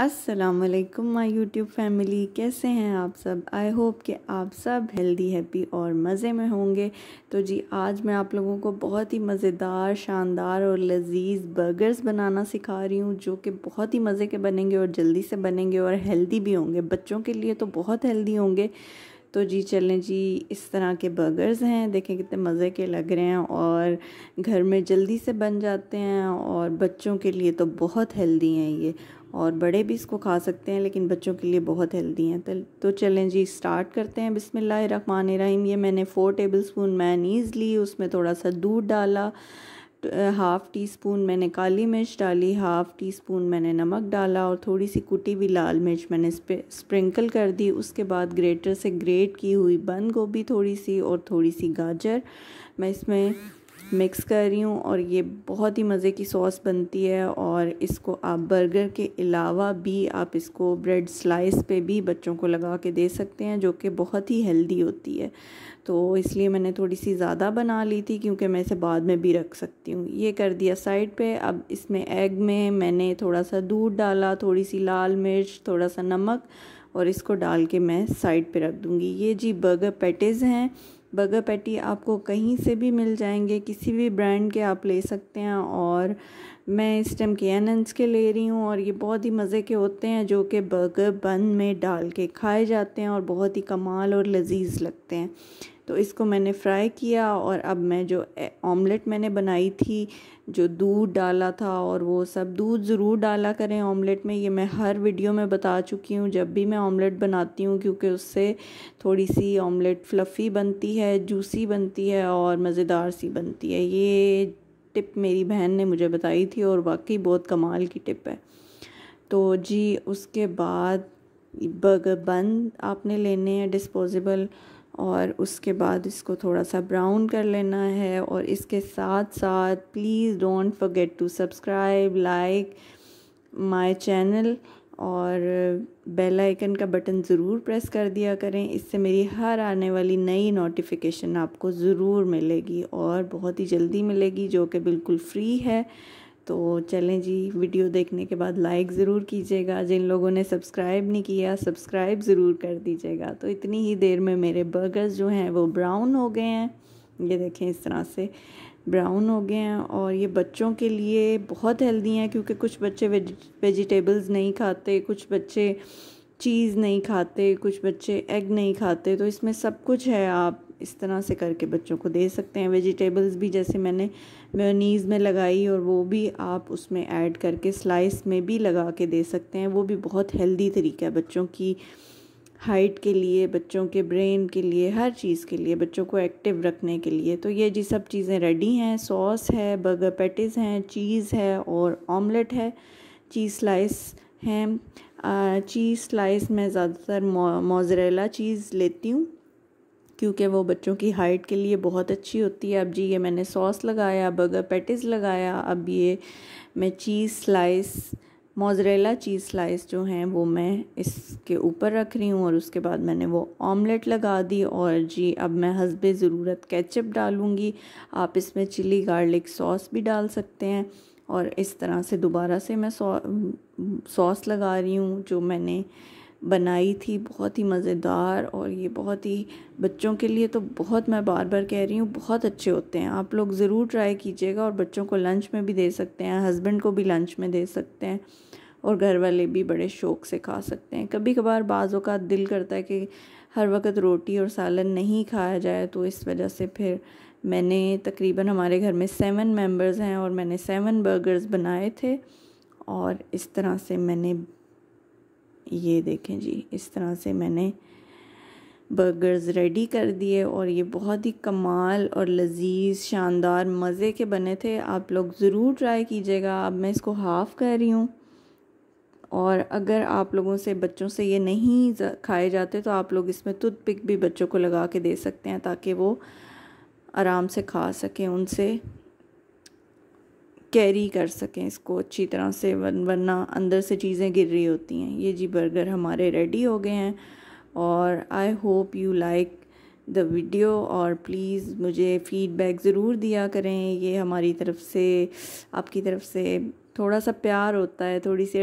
अस्सलाम वालेकुम my YouTube family कैसे हैं आप सब आई होप कि आप सब हेल्दी हैप्पी और मज़े में होंगे तो जी आज मैं आप लोगों को बहुत ही मज़ेदार शानदार और लजीज बर्गर्स बनाना सिखा रही हूँ जो कि बहुत ही मज़े के बनेंगे और जल्दी से बनेंगे और हेल्दी भी होंगे बच्चों के लिए तो बहुत हेल्दी होंगे तो जी चलें जी इस तरह के बर्गर्स हैं देखें कितने मज़े के लग रहे हैं और घर में जल्दी से बन जाते हैं और बच्चों के लिए तो बहुत हेल्दी हैं ये और बड़े भी इसको खा सकते हैं लेकिन बच्चों के लिए बहुत हेल्दी हैं तो चलें तो जी स्टार्ट करते हैं रहीम ये मैंने फ़ोर टेबल स्पून मैनीज़ ली उसमें थोड़ा सा दूध डाला हाफ़ टी स्पून मैंने काली मिर्च डाली हाफ़ टी स्पून मैंने नमक डाला और थोड़ी सी कुटी हुई लाल मिर्च मैंने स्प्रिंकल कर दी उसके बाद ग्रेटर से ग्रेट की हुई बंद गोभी थोड़ी सी और थोड़ी सी गाजर मैं इसमें मिक्स कर रही हूँ और ये बहुत ही मज़े की सॉस बनती है और इसको आप बर्गर के अलावा भी आप इसको ब्रेड स्लाइस पे भी बच्चों को लगा के दे सकते हैं जो कि बहुत ही हेल्दी होती है तो इसलिए मैंने थोड़ी सी ज़्यादा बना ली थी क्योंकि मैं इसे बाद में भी रख सकती हूँ ये कर दिया साइड पे अब इसमें एग में मैंने थोड़ा सा दूध डाला थोड़ी सी लाल मिर्च थोड़ा सा नमक और इसको डाल के मैं साइड पे रख दूँगी ये जी बर्गर पैटीज़ हैं बर्गर पैटी आपको कहीं से भी मिल जाएंगे किसी भी ब्रांड के आप ले सकते हैं और मैं इस टाइम के एन के ले रही हूँ और ये बहुत ही मज़े के होते हैं जो कि बर्गर बन में डाल के खाए जाते हैं और बहुत ही कमाल और लजीज लगते हैं तो इसको मैंने फ्राई किया और अब मैं जो ऑमलेट मैंने बनाई थी जो दूध डाला था और वो सब दूध ज़रूर डाला करें ऑमलेट में ये मैं हर वीडियो में बता चुकी हूँ जब भी मैं ऑमलेट बनाती हूँ क्योंकि उससे थोड़ी सी ऑमलेट फ्लफ़ी बनती है जूसी बनती है और मज़ेदार सी बनती है ये टिप मेरी बहन ने मुझे बताई थी और वाकई बहुत कमाल की टिप है तो जी उसके बाद बर्गर बंद आपने लेने हैं डिस्पोजेबल और उसके बाद इसको थोड़ा सा ब्राउन कर लेना है और इसके साथ साथ please don't forget to subscribe like my channel और बेल आइकन का बटन ज़रूर प्रेस कर दिया करें इससे मेरी हर आने वाली नई नोटिफिकेशन आपको ज़रूर मिलेगी और बहुत ही जल्दी मिलेगी जो कि बिल्कुल फ्री है तो चलें जी वीडियो देखने के बाद लाइक ज़रूर कीजिएगा जिन लोगों ने सब्सक्राइब नहीं किया सब्सक्राइब ज़रूर कर दीजिएगा तो इतनी ही देर में मेरे बर्गर्स जो हैं वो ब्राउन हो गए हैं ये देखें इस तरह से ब्राउन हो गए हैं और ये बच्चों के लिए बहुत हेल्दी हैं क्योंकि कुछ बच्चे वेजिटेबल्स नहीं खाते कुछ बच्चे चीज़ नहीं खाते कुछ बच्चे एग नहीं खाते तो इसमें सब कुछ है आप इस तरह से करके बच्चों को दे सकते हैं वेजिटेबल्स भी जैसे मैंने मेयोनीज़ में लगाई और वो भी आप उसमें ऐड करके स्लाइस में भी लगा के दे सकते हैं वो भी बहुत हेल्दी तरीका है बच्चों की हाइट के लिए बच्चों के ब्रेन के लिए हर चीज़ के लिए बच्चों को एक्टिव रखने के लिए तो ये जी सब चीज़ें रेडी हैं सॉस है बर्गर पैटिस हैं चीज़ है और ऑमलेट है चीज़ स्लाइस हैं चीज़ स्लाइस मैं ज़्यादातर मोजरेला चीज़ लेती हूँ क्योंकि वो बच्चों की हाइट के लिए बहुत अच्छी होती है अब जी ये मैंने सॉस लगाया बर्गर पैटिस लगाया अब ये मैं cheese slice mozzarella cheese slice जो हैं वो मैं इसके ऊपर रख रही हूँ और उसके बाद मैंने वो ऑमलेट लगा दी और जी अब मैं हसब ज़रूरत कैचअप डालूँगी आप इसमें चिली गार्लिक सॉस भी डाल सकते हैं और इस तरह से दोबारा से मैं सॉस लगा रही हूँ जो मैंने बनाई थी बहुत ही मज़ेदार और ये बहुत ही बच्चों के लिए तो बहुत मैं बार बार कह रही हूँ बहुत अच्छे होते हैं आप लोग ज़रूर ट्राई कीजिएगा और बच्चों को लंच में भी दे सकते हैं हस्बैंड को भी लंच में दे सकते हैं और घर वाले भी बड़े शौक से खा सकते हैं कभी कभार बाज़ों का दिल करता है कि हर वक्त रोटी और सालन नहीं खाया जाए तो इस वजह से फिर मैंने तकरीबन हमारे घर में सेवन मेंबर्स हैं और मैंने सेवन बर्गर्स बनाए थे और इस तरह से मैंने ये देखें जी इस तरह से मैंने बर्गर्स रेडी कर दिए और ये बहुत ही कमाल और लजीज शानदार मज़े के बने थे आप लोग ज़रूर ट्राई कीजिएगा अब मैं इसको हाफ़ कर रही हूँ और अगर आप लोगों से बच्चों से ये नहीं खाए जाते तो आप लोग इसमें पिक भी बच्चों को लगा के दे सकते हैं ताकि वो आराम से खा सकें उनसे कैरी कर सकें इसको अच्छी तरह से वन वरना अंदर से चीज़ें गिर रही होती हैं ये जी बर्गर हमारे रेडी हो गए हैं और I hope you like the video और प्लीज़ मुझे फ़ीडबैक ज़रूर दिया करें ये हमारी तरफ से आपकी तरफ से थोड़ा सा प्यार होता है थोड़ी सी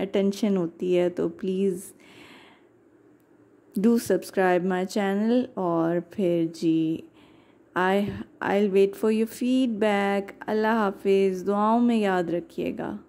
अटेंशन होती है तो please do subscribe my channel और फिर जी I I wait for your feedback अल्लाह हाफिज़ दुआओं में याद रखिएगा